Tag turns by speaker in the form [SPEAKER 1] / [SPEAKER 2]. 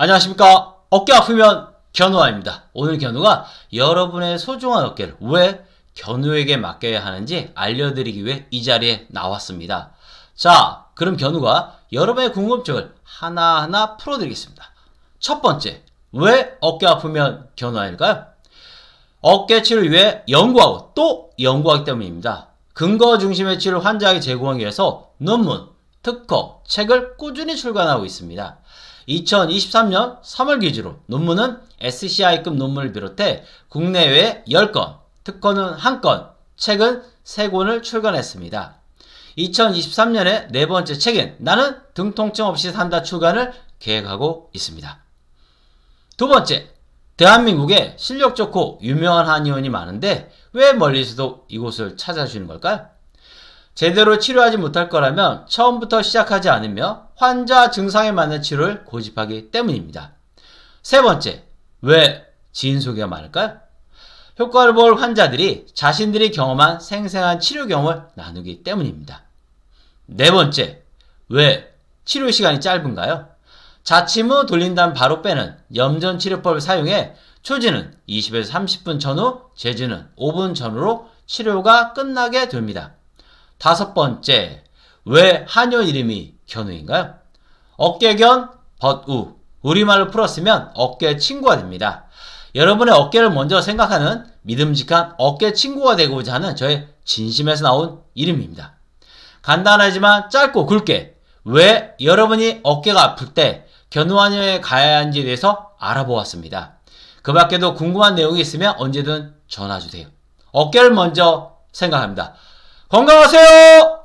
[SPEAKER 1] 안녕하십니까 어깨 아프면 견우아입니다 오늘 견우가 여러분의 소중한 어깨를 왜 견우에게 맡겨야 하는지 알려드리기 위해 이 자리에 나왔습니다 자 그럼 견우가 여러분의 궁금증을 하나하나 풀어드리겠습니다 첫 번째 왜 어깨 아프면 견우아일까요? 어깨 치료를 위해 연구하고 또 연구하기 때문입니다 근거 중심의 치료를 환자에게 제공하기 위해서 논문, 특허, 책을 꾸준히 출간하고 있습니다. 2023년 3월 기준으로 논문은 SCI급 논문을 비롯해 국내외 10건, 특허는 1건, 책은 3권을 출간했습니다. 2023년에 네 번째 책인 나는 등통증 없이 산다 출간을 계획하고 있습니다. 두 번째, 대한민국에 실력 좋고 유명한 한의원이 많은데 왜 멀리서도 이곳을 찾아주는 걸까요? 제대로 치료하지 못할 거라면 처음부터 시작하지 않으며 환자 증상에 맞는 치료를 고집하기 때문입니다. 세 번째, 왜 지인 소개가 많을까요? 효과를 볼 환자들이 자신들이 경험한 생생한 치료 경험을 나누기 때문입니다. 네 번째, 왜 치료 시간이 짧은가요? 자침 후 돌린 다음 바로 빼는 염전 치료법을 사용해 초지는 20에서 30분 전후, 재지는 5분 전후로 치료가 끝나게 됩니다. 다섯 번째, 왜 한여 이름이 견우인가요? 어깨견, 벗우. 우리말로 풀었으면 어깨 친구가 됩니다. 여러분의 어깨를 먼저 생각하는 믿음직한 어깨 친구가 되고자 하는 저의 진심에서 나온 이름입니다. 간단하지만 짧고 굵게 왜 여러분이 어깨가 아플 때 견우한여에 가야 하는지에 대해서 알아보았습니다. 그 밖에도 궁금한 내용이 있으면 언제든 전화주세요. 어깨를 먼저 생각합니다. 건강하세요!